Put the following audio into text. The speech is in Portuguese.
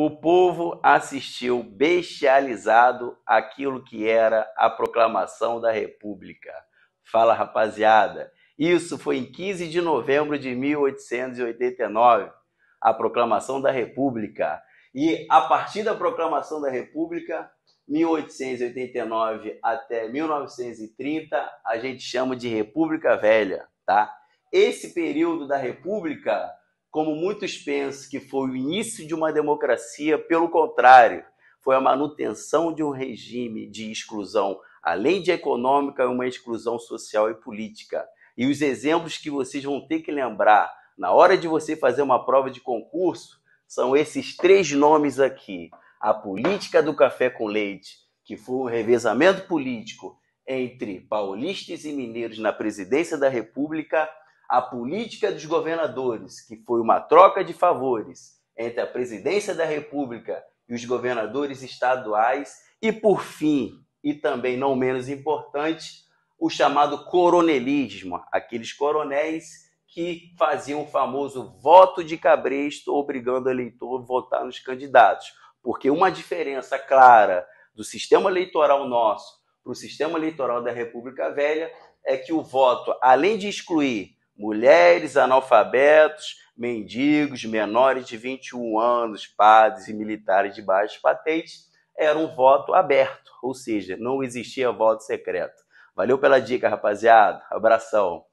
O povo assistiu bestializado aquilo que era a proclamação da República. Fala, rapaziada. Isso foi em 15 de novembro de 1889, a proclamação da República. E a partir da proclamação da República, 1889 até 1930, a gente chama de República Velha, tá? Esse período da República como muitos pensam que foi o início de uma democracia, pelo contrário, foi a manutenção de um regime de exclusão, além de econômica, uma exclusão social e política. E os exemplos que vocês vão ter que lembrar na hora de você fazer uma prova de concurso são esses três nomes aqui: a política do café com leite, que foi um revezamento político entre paulistas e mineiros na presidência da República a política dos governadores, que foi uma troca de favores entre a presidência da República e os governadores estaduais, e por fim, e também não menos importante, o chamado coronelismo, aqueles coronéis que faziam o famoso voto de cabresto, obrigando o eleitor a votar nos candidatos. Porque uma diferença clara do sistema eleitoral nosso para o sistema eleitoral da República Velha é que o voto, além de excluir mulheres, analfabetos, mendigos, menores de 21 anos, padres e militares de baixo patentes era um voto aberto, ou seja, não existia voto secreto. Valeu pela dica, rapaziada. Abração.